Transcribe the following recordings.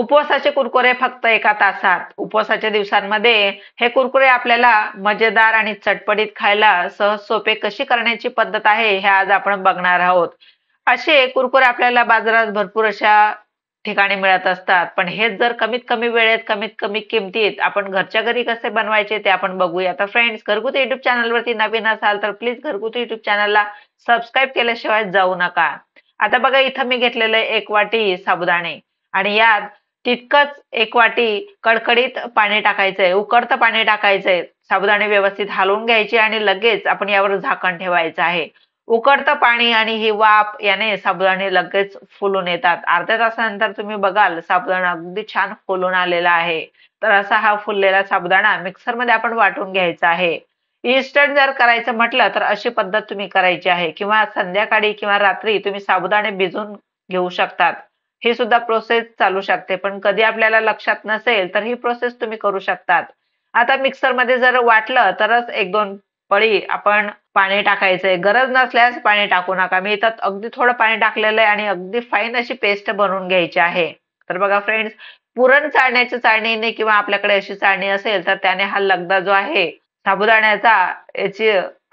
उपवासाचे कुरकुरे फक्त एका तासात उपवासाच्या दिवसांमध्ये हे कुरकुरे आपल्याला मजेदार आणि चटपटीत खायला सहज सोपे कशी करण्याची पद्धत आहे हे आज आपण बघणार आहोत असे कुरकुरे आपल्याला बाजारात भरपूर अशा ठिकाणी मिळत असतात पण हेच जर कमीत कमी वेळेत कमीत कमी किमतीत आपण घरच्या घरी कसे बनवायचे ते आपण बघूया आता फ्रेंड्स घरगुती युट्यूब चॅनलवरती नवीन असाल तर प्लीज घरगुती युट्यूब चॅनलला सबस्क्राईब केल्याशिवाय जाऊ नका आता बघा इथं मी घेतलेले एक वाटी साबुदाणे आणि यात तितकंच एक वाटी कडकडीत पाणी टाकायचंय उकडतं पाणी टाकायचंय साबुदाणे व्यवस्थित हलवून घ्यायचे आणि लगेच आपण यावर झाकण ठेवायचं आहे उकडत पाणी आणि ही वाफ याने साबुदाणे लगेच फुलून येतात अर्ध्या तासानंतर तुम्ही बघाल साबुदाणा अगदी छान फुलून आलेला आहे तर असा हा फुललेला साबुदाणा मिक्सर मध्ये आपण वाटून घ्यायचा आहे इन्स्टंट जर करायचं म्हटलं तर अशी पद्धत तुम्ही करायची आहे किंवा संध्याकाळी किंवा रात्री तुम्ही साबुदाणे भिजून घेऊ शकतात ही सुद्धा प्रोसेस चालू शकते पण कधी आपल्याला लक्षात नसेल तर ही प्रोसेस तुम्ही करू शकतात आता मिक्सरमध्ये जर वाटलं तरच एक दोन पळी आपण पाणी टाकायचंय गरज नसल्यास पाणी टाकू नका मी इथं अगदी थोडं पाणी टाकलेलं आहे आणि अगदी फाईन अशी पेस्ट बनवून घ्यायची आहे तर बघा फ्रेंड्स पुरण चाळण्याच्या चाळणीने किंवा आपल्याकडे अशी चाळणी असेल तर त्याने हा लगदा जो आहे साबुदाण्याचा याची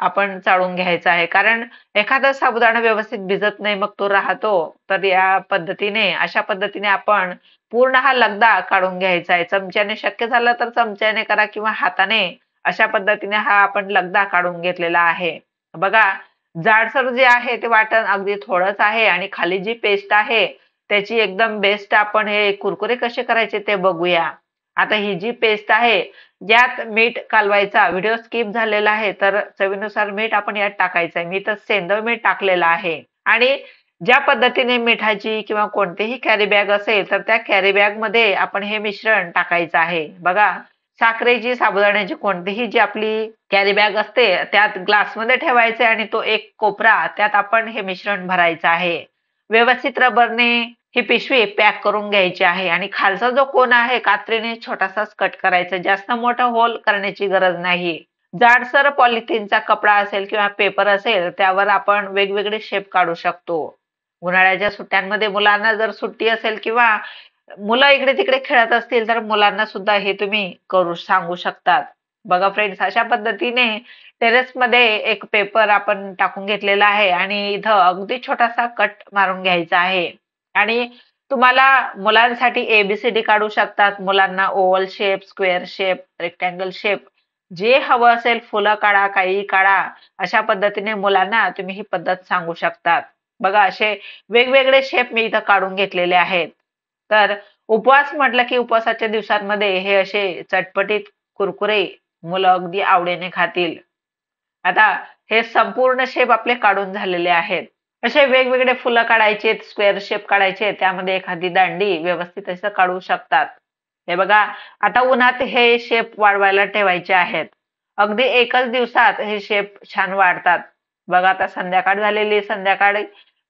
आपण चाळून घ्यायचा आहे कारण एखादा साबुदाणा व्यवस्थित भिजत नाही मग तो राहतो तर या पद्धतीने अशा पद्धतीने आपण पूर्ण हा लगदा काढून घ्यायचा आहे चमच्याने शक्य झालं तर चमच्याने करा किंवा हाताने अशा पद्धतीने हा आपण लगदा काढून घेतलेला आहे बघा जाडसर जे आहे ते वाटण अगदी थोडंच आहे आणि खाली जी पेस्ट आहे त्याची एकदम बेस्ट आपण हे कुरकुरे कसे करायचे ते बघूया आता ही जी पेस्ट आहे ज्यात मीठ कालवायचा व्हिडिओ स्किप झालेला आहे तर चवीनुसार मीठ आपण यात टाकायचं आहे मी तर सेंदव मीठ टाकलेलं आहे आणि ज्या पद्धतीने मिठाची किंवा कोणतीही कॅरी बॅग असेल तर त्या कॅरी बॅग मध्ये आपण हे मिश्रण टाकायचं आहे बघा साखरेची साबुदाण्याची कोणतीही जी आपली कॅरी बॅग असते त्यात ग्लासमध्ये ठेवायचे आणि तो एक कोपरा त्यात आपण हे मिश्रण भरायचं आहे व्यवस्थित रबरने ही पिशवी पॅक करून घ्यायची आहे आणि खालचा जो कोण आहे कात्रीने छोटासाच कट करायचा जास्त मोठा होल करण्याची गरज नाही जाडसर पॉलिथिनचा कपडा असेल किंवा पेपर असेल त्यावर आपण वेगवेगळे शेप काढू शकतो उन्हाळ्याच्या सुट्ट्यांमध्ये मुलांना जर सुट्टी असेल किंवा मुलं इकडे तिकडे खेळत असतील तर मुलांना सुद्धा हे तुम्ही करू सांगू शकतात बघा फ्रेंड्स अशा पद्धतीने टेरेस मध्ये एक पेपर आपण टाकून घेतलेला आहे आणि इथं अगदी छोटासा कट मारून घ्यायचा आहे आणि तुम्हाला मुलांसाठी एबीसीडी काढू शकतात मुलांना oval shape square shape rectangle shape जे हवं असेल फुलं काढा काही काढा अशा पद्धतीने मुलांना तुम्ही ही पद्धत सांगू शकतात बघा असे वेगवेगळे शेप मी इथं काढून घेतलेले आहेत तर उपवास म्हटलं की उपवासाच्या दिवसांमध्ये हे असे चटपटीत कुरकुरे मुलं अगदी आवडीने खातील आता हे संपूर्ण शेप आपले काढून झालेले आहेत असे वेगवेगळे फुलं काढायचे स्क्वेअर शेप काढायचे त्यामध्ये एखादी दांडी व्यवस्थित असं काढू शकतात हे बघा आता उन्हात हे शेप वाढवायला ठेवायचे आहेत अगदी एकच दिवसात हे शेप छान वाढतात बघा आता संध्याकाळ झालेली संध्याकाळ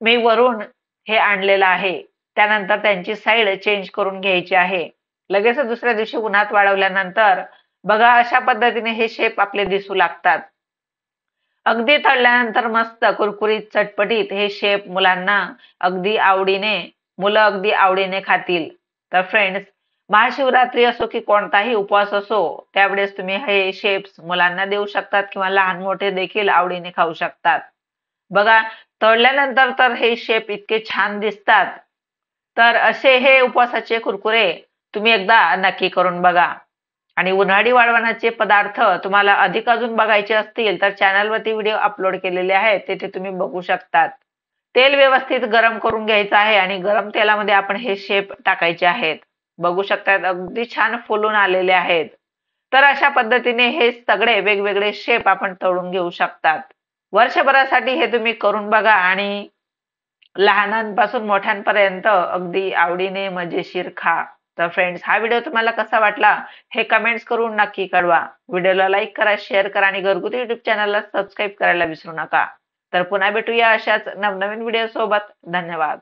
मी वरून हे आणलेलं आहे त्यानंतर त्यांची साईड चेंज करून घ्यायची आहे लगेच दुसऱ्या दिवशी उन्हात वाढवल्यानंतर बघा अशा पद्धतीने हे शेप आपले दिसू लागतात अगदी तळल्यानंतर मस्त कुरकुरीत चटपटीत हे शेप मुलांना अगदी आवडीने मुलं अगदी आवडीने खातील तर फ्रेंड्स महाशिवरात्री असो की कोणताही उपवास असो त्यावेळेस तुम्ही हे शेप्स मुलांना देऊ शकतात किंवा लहान मोठे देखील आवडीने खाऊ शकतात बघा तळल्यानंतर तर हे शेप इतके छान दिसतात तर असे हे उपवासाचे कुरकुरे तुम्ही एकदा नक्की करून बघा आणि उन्हाळी वाळवणाचे पदार्थ तुम्हाला अधिक अजून बघायचे असतील तर चॅनलवरती व्हिडिओ अपलोड केलेले आहेत तेथे तुम्ही बघू शकतात तेल व्यवस्थित गरम करून घ्यायचं आहे आणि गरम तेलामध्ये आपण हे शेप टाकायचे आहेत बघू शकतात अगदी छान फुलून आलेले आहेत तर अशा पद्धतीने हे सगळे वेगवेगळे शेप आपण तळून घेऊ शकतात वर्षभरासाठी हे तुम्ही करून बघा आणि लहानांपासून मोठ्यांपर्यंत अगदी आवडीने मजेशीर खा तर फ्रेंड्स हा व्हिडिओ तुम्हाला कसा वाटला हे कमेंट्स करून नक्की कळवा व्हिडिओला लाईक करा शेअर करा आणि घरगुती युट्यूब चॅनलला सबस्क्राईब करायला विसरू नका तर पुन्हा भेटूया अशाच नवनवीन व्हिडिओ सोबत धन्यवाद